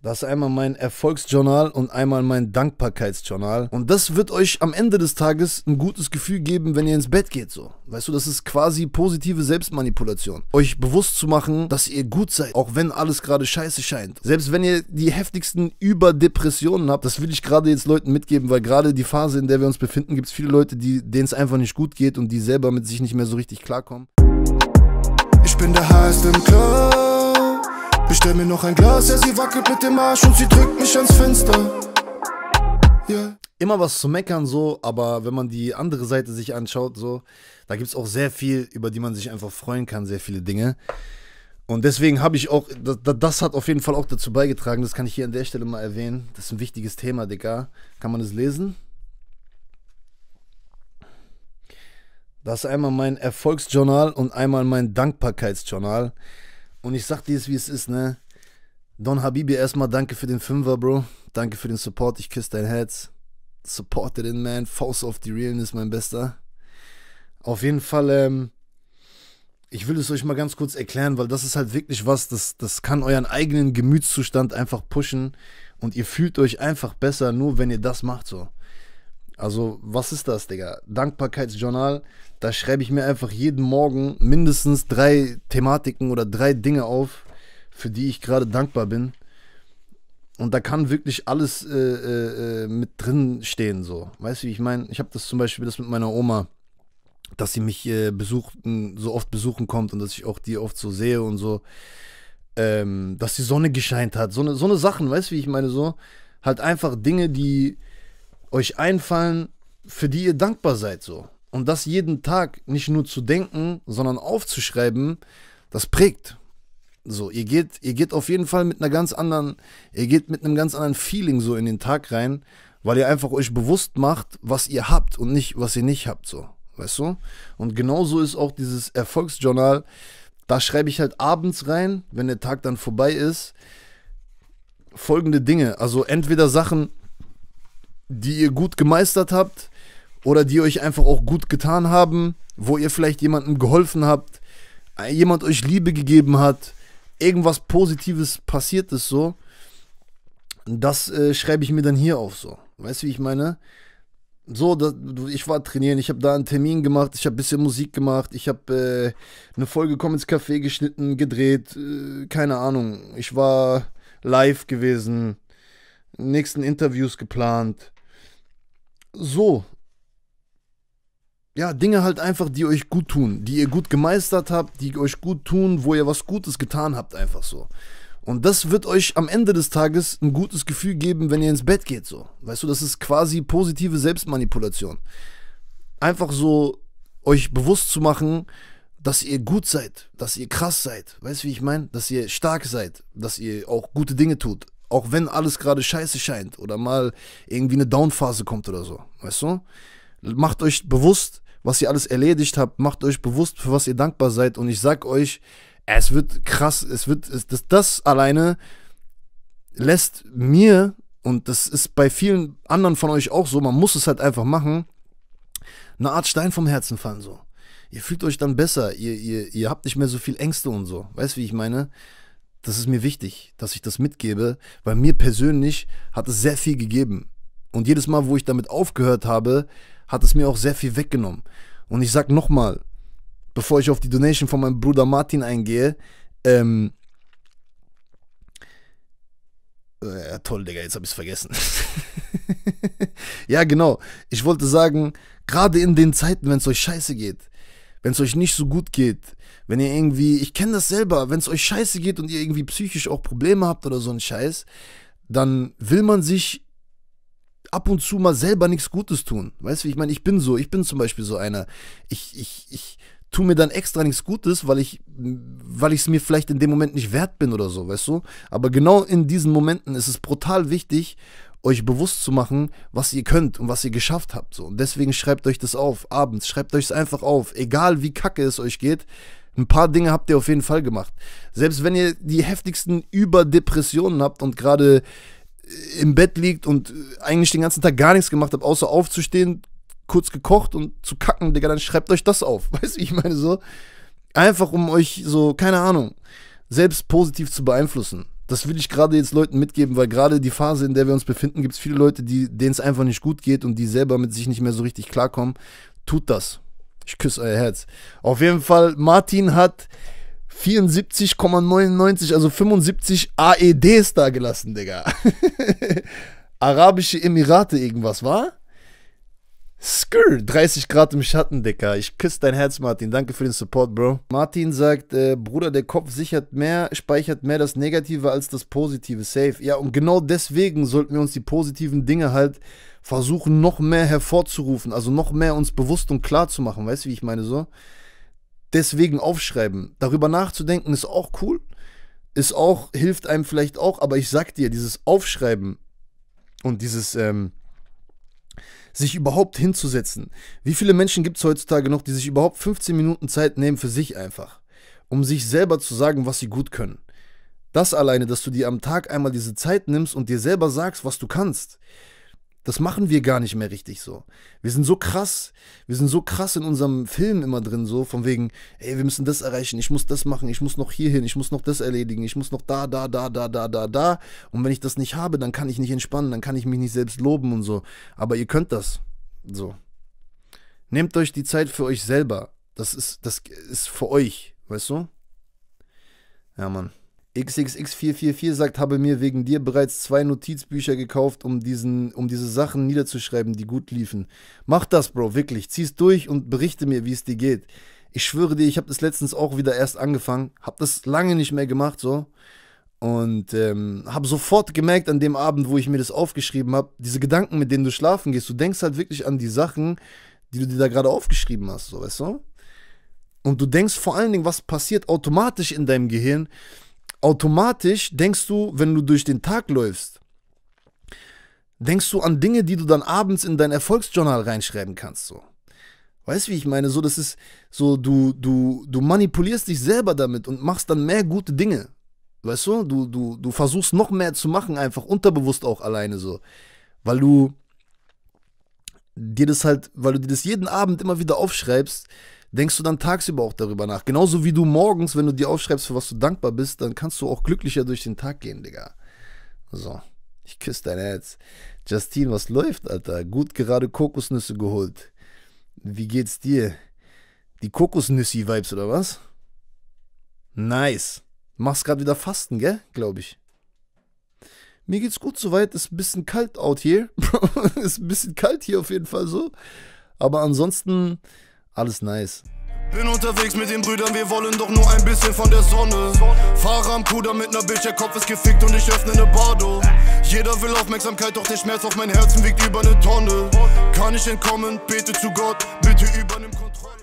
Das ist einmal mein Erfolgsjournal und einmal mein Dankbarkeitsjournal. Und das wird euch am Ende des Tages ein gutes Gefühl geben, wenn ihr ins Bett geht. So. Weißt du, das ist quasi positive Selbstmanipulation. Euch bewusst zu machen, dass ihr gut seid, auch wenn alles gerade scheiße scheint. Selbst wenn ihr die heftigsten Überdepressionen habt, das will ich gerade jetzt Leuten mitgeben, weil gerade die Phase, in der wir uns befinden, gibt es viele Leute, denen es einfach nicht gut geht und die selber mit sich nicht mehr so richtig klarkommen. Ich bin der Heiß im Club. Bestell mir noch ein Glas, ja, sie wackelt mit dem Arsch und sie drückt mich ans Fenster. Yeah. Immer was zu meckern, so, aber wenn man die andere Seite sich anschaut, so, da gibt es auch sehr viel, über die man sich einfach freuen kann, sehr viele Dinge. Und deswegen habe ich auch, das, das, hat auf jeden Fall auch dazu beigetragen, das kann ich hier an der Stelle mal erwähnen. Das ist ein wichtiges Thema, Digga. Kann man das lesen? Das ist einmal mein Erfolgsjournal und einmal mein Dankbarkeitsjournal. Und ich sag dir jetzt, wie es ist, ne? Don Habibi, erstmal danke für den Fünfer, Bro. Danke für den Support. Ich küsse dein Herz. Supporte den Man. Faust auf die Realness, mein Bester. Auf jeden Fall, ähm, ich will es euch mal ganz kurz erklären, weil das ist halt wirklich was, das, das kann euren eigenen Gemütszustand einfach pushen und ihr fühlt euch einfach besser, nur wenn ihr das macht so. Also, was ist das, Digga? Dankbarkeitsjournal, da schreibe ich mir einfach jeden Morgen mindestens drei Thematiken oder drei Dinge auf, für die ich gerade dankbar bin. Und da kann wirklich alles äh, äh, äh mit drin stehen, so. Weißt du, wie ich meine? Ich habe das zum Beispiel das mit meiner Oma, dass sie mich äh, besucht, so oft besuchen kommt und dass ich auch die oft so sehe und so. Ähm, dass die Sonne gescheint hat. So eine, so eine Sachen, weißt du, wie ich meine? So halt einfach Dinge, die euch einfallen, für die ihr dankbar seid so. Und das jeden Tag nicht nur zu denken, sondern aufzuschreiben, das prägt. So, ihr geht, ihr geht auf jeden Fall mit einer ganz anderen, ihr geht mit einem ganz anderen Feeling so in den Tag rein, weil ihr einfach euch bewusst macht, was ihr habt und nicht, was ihr nicht habt, so. Weißt du? Und genauso ist auch dieses Erfolgsjournal. Da schreibe ich halt abends rein, wenn der Tag dann vorbei ist, folgende Dinge. Also entweder Sachen, die ihr gut gemeistert habt oder die euch einfach auch gut getan haben, wo ihr vielleicht jemandem geholfen habt, äh, jemand euch Liebe gegeben hat, irgendwas Positives passiert ist so. Das äh, schreibe ich mir dann hier auf so. Weißt du, wie ich meine? So, das, ich war trainieren, ich habe da einen Termin gemacht, ich habe ein bisschen Musik gemacht, ich habe äh, eine Folge Komm ins Café geschnitten, gedreht, äh, keine Ahnung. Ich war live gewesen, nächsten Interviews geplant so, ja, Dinge halt einfach, die euch gut tun, die ihr gut gemeistert habt, die euch gut tun, wo ihr was Gutes getan habt, einfach so. Und das wird euch am Ende des Tages ein gutes Gefühl geben, wenn ihr ins Bett geht, so. Weißt du, das ist quasi positive Selbstmanipulation. Einfach so euch bewusst zu machen, dass ihr gut seid, dass ihr krass seid, weißt du, wie ich meine? Dass ihr stark seid, dass ihr auch gute Dinge tut, auch wenn alles gerade scheiße scheint oder mal irgendwie eine Downphase kommt oder so. Weißt du? Macht euch bewusst, was ihr alles erledigt habt. Macht euch bewusst, für was ihr dankbar seid. Und ich sag euch, es wird krass. Es wird, es, das, das alleine lässt mir, und das ist bei vielen anderen von euch auch so, man muss es halt einfach machen, eine Art Stein vom Herzen fallen so. Ihr fühlt euch dann besser, ihr, ihr, ihr habt nicht mehr so viel Ängste und so. Weißt du, wie ich meine? das ist mir wichtig, dass ich das mitgebe, weil mir persönlich hat es sehr viel gegeben. Und jedes Mal, wo ich damit aufgehört habe, hat es mir auch sehr viel weggenommen. Und ich sag nochmal, bevor ich auf die Donation von meinem Bruder Martin eingehe, ähm, äh, ja, toll, Digga, jetzt hab ich's vergessen. ja, genau. Ich wollte sagen, gerade in den Zeiten, wenn es euch scheiße geht, wenn es euch nicht so gut geht, wenn ihr irgendwie, ich kenne das selber, wenn es euch scheiße geht und ihr irgendwie psychisch auch Probleme habt oder so ein Scheiß, dann will man sich ab und zu mal selber nichts Gutes tun. Weißt du, ich meine, ich bin so, ich bin zum Beispiel so einer. Ich, ich, ich tue mir dann extra nichts Gutes, weil ich, weil ich es mir vielleicht in dem Moment nicht wert bin oder so, weißt du? Aber genau in diesen Momenten ist es brutal wichtig, euch bewusst zu machen, was ihr könnt und was ihr geschafft habt. So. Und deswegen schreibt euch das auf, abends, schreibt euch es einfach auf, egal wie kacke es euch geht. Ein paar Dinge habt ihr auf jeden Fall gemacht. Selbst wenn ihr die heftigsten Überdepressionen habt und gerade äh, im Bett liegt und äh, eigentlich den ganzen Tag gar nichts gemacht habt, außer aufzustehen, kurz gekocht und zu kacken, Digga, dann schreibt euch das auf. Weißt du, ich meine so. Einfach um euch so, keine Ahnung, selbst positiv zu beeinflussen. Das will ich gerade jetzt Leuten mitgeben, weil gerade die Phase, in der wir uns befinden, gibt es viele Leute, denen es einfach nicht gut geht und die selber mit sich nicht mehr so richtig klarkommen. Tut das. Ich küsse euer Herz. Auf jeden Fall, Martin hat 74,99, also 75 AEDs da gelassen, Digga. Arabische Emirate irgendwas, war? Skrr, 30 Grad im Schatten, Dicker. Ich küsse dein Herz, Martin. Danke für den Support, Bro. Martin sagt, äh, Bruder, der Kopf sichert mehr, speichert mehr das Negative als das Positive. Safe. Ja, und genau deswegen sollten wir uns die positiven Dinge halt versuchen, noch mehr hervorzurufen. Also noch mehr uns bewusst und klar zu machen. Weißt du, wie ich meine so? Deswegen aufschreiben. Darüber nachzudenken ist auch cool. Ist auch, hilft einem vielleicht auch. Aber ich sag dir, dieses Aufschreiben und dieses, ähm, sich überhaupt hinzusetzen. Wie viele Menschen gibt es heutzutage noch, die sich überhaupt 15 Minuten Zeit nehmen für sich einfach, um sich selber zu sagen, was sie gut können? Das alleine, dass du dir am Tag einmal diese Zeit nimmst und dir selber sagst, was du kannst. Das machen wir gar nicht mehr richtig so. Wir sind so krass, wir sind so krass in unserem Film immer drin so, von wegen, ey, wir müssen das erreichen, ich muss das machen, ich muss noch hier hin, ich muss noch das erledigen, ich muss noch da, da, da, da, da, da, da. Und wenn ich das nicht habe, dann kann ich nicht entspannen, dann kann ich mich nicht selbst loben und so. Aber ihr könnt das. So. Nehmt euch die Zeit für euch selber. Das ist, das ist für euch, weißt du? Ja, Mann. XXX444 sagt, habe mir wegen dir bereits zwei Notizbücher gekauft, um, diesen, um diese Sachen niederzuschreiben, die gut liefen. Mach das, Bro, wirklich. Zieh's durch und berichte mir, wie es dir geht. Ich schwöre dir, ich habe das letztens auch wieder erst angefangen. Hab das lange nicht mehr gemacht, so. Und ähm, habe sofort gemerkt an dem Abend, wo ich mir das aufgeschrieben habe, diese Gedanken, mit denen du schlafen gehst, du denkst halt wirklich an die Sachen, die du dir da gerade aufgeschrieben hast, so, weißt du? Und du denkst vor allen Dingen, was passiert automatisch in deinem Gehirn, Automatisch denkst du, wenn du durch den Tag läufst, denkst du an Dinge, die du dann abends in dein Erfolgsjournal reinschreiben kannst. So. Weißt du, wie ich meine? So, das ist so, du, du, du manipulierst dich selber damit und machst dann mehr gute Dinge. Weißt du? Du, du, du versuchst noch mehr zu machen, einfach unterbewusst auch alleine so. Weil du dir das halt, weil du dir das jeden Abend immer wieder aufschreibst, denkst du dann tagsüber auch darüber nach. Genauso wie du morgens, wenn du dir aufschreibst, für was du dankbar bist, dann kannst du auch glücklicher durch den Tag gehen, Digga. So, ich küsse dein Herz. Justine, was läuft, Alter? Gut gerade Kokosnüsse geholt. Wie geht's dir? Die Kokosnüssi-Vibes oder was? Nice. Machst gerade wieder Fasten, gell? Glaube ich. Mir geht's gut soweit. Ist ein bisschen kalt out here. ist ein bisschen kalt hier auf jeden Fall so. Aber ansonsten alles nice. Bin unterwegs mit den Brüdern, wir wollen doch nur ein bisschen von der Sonne. Fahre am Puder mit ner Bitch, der Kopf ist gefickt und ich öffne ne Bardo. Jeder will Aufmerksamkeit, doch der Schmerz auf mein Herzen wiegt über ne Tonne. Kann ich entkommen, bete zu Gott, bitte übernimm Kontrolle.